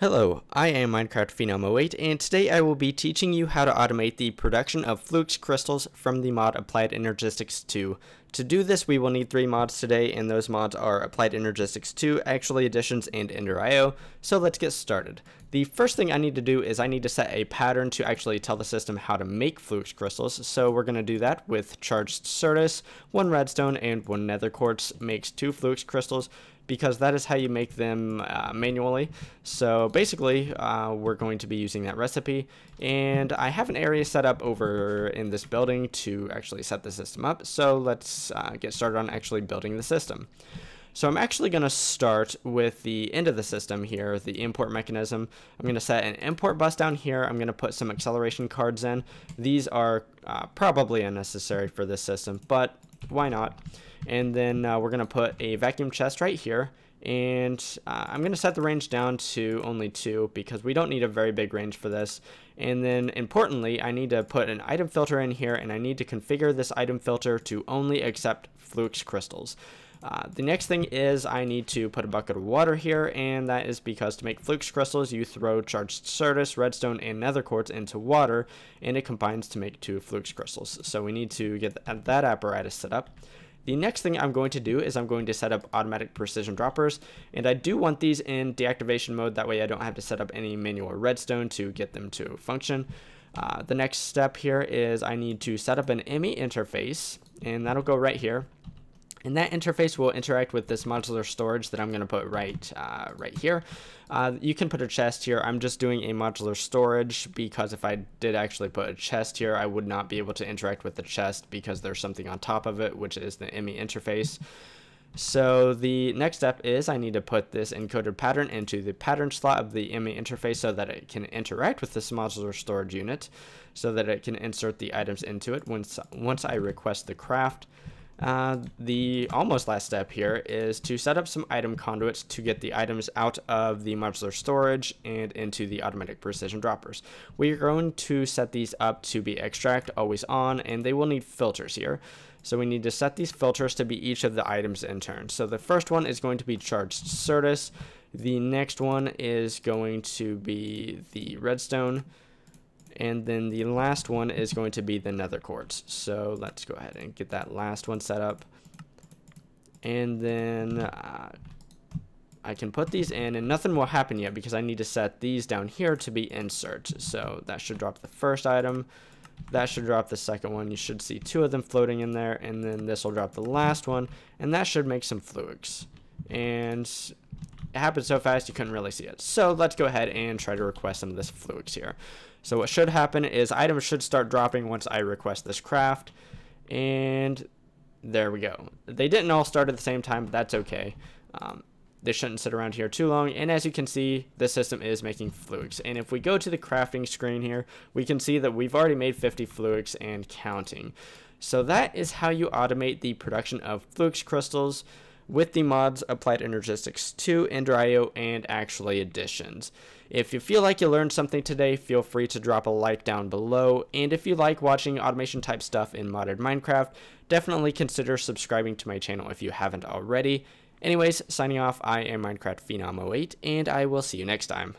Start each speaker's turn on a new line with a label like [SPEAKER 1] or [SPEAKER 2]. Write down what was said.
[SPEAKER 1] Hello, I am Minecraft Phenom08 and today I will be teaching you how to automate the production of flux crystals from the mod Applied Energistics 2. To do this we will need three mods today and those mods are Applied Energistics 2, Actually Additions, and Ender.io, so let's get started. The first thing I need to do is I need to set a pattern to actually tell the system how to make flux crystals, so we're going to do that with charged Certus, one redstone, and one nether quartz makes two flux crystals because that is how you make them uh, manually. So basically, uh, we're going to be using that recipe. And I have an area set up over in this building to actually set the system up. So let's uh, get started on actually building the system. So I'm actually going to start with the end of the system here, the import mechanism. I'm going to set an import bus down here. I'm going to put some acceleration cards in. These are uh, probably unnecessary for this system, but why not? And then uh, we're going to put a vacuum chest right here. And uh, I'm going to set the range down to only 2 because we don't need a very big range for this. And then importantly, I need to put an item filter in here and I need to configure this item filter to only accept flux crystals. Uh, the next thing is I need to put a bucket of water here, and that is because to make flukes crystals, you throw charged Sirtis, redstone, and nether quartz into water, and it combines to make two flukes crystals. So we need to get that apparatus set up. The next thing I'm going to do is I'm going to set up automatic precision droppers, and I do want these in deactivation mode, that way I don't have to set up any manual redstone to get them to function. Uh, the next step here is I need to set up an EMI interface, and that'll go right here. And that interface will interact with this modular storage that I'm going to put right, uh, right here. Uh, you can put a chest here. I'm just doing a modular storage because if I did actually put a chest here, I would not be able to interact with the chest because there's something on top of it, which is the ME interface. So the next step is I need to put this encoded pattern into the pattern slot of the ME interface so that it can interact with this modular storage unit so that it can insert the items into it once, once I request the craft. Uh, the almost last step here is to set up some item conduits to get the items out of the modular storage and into the automatic precision droppers. We are going to set these up to be extract always on and they will need filters here. So we need to set these filters to be each of the items in turn. So the first one is going to be charged Certus. The next one is going to be the redstone. And then the last one is going to be the nether quartz. So let's go ahead and get that last one set up. And then uh, I can put these in and nothing will happen yet because I need to set these down here to be insert. So that should drop the first item. That should drop the second one. You should see two of them floating in there. And then this will drop the last one. And that should make some fluids. And it happened so fast you couldn't really see it. So let's go ahead and try to request some of this fluids here. So what should happen is items should start dropping once I request this craft. And there we go. They didn't all start at the same time, but that's okay. Um, they shouldn't sit around here too long. And as you can see, the system is making flukes. And if we go to the crafting screen here, we can see that we've already made 50 flukes and counting. So that is how you automate the production of flukes crystals with the mods applied Energistics 2, Ender.io, and actually additions. If you feel like you learned something today, feel free to drop a like down below, and if you like watching automation type stuff in modded Minecraft, definitely consider subscribing to my channel if you haven't already. Anyways, signing off, I am Minecraft Phenom 08, and I will see you next time.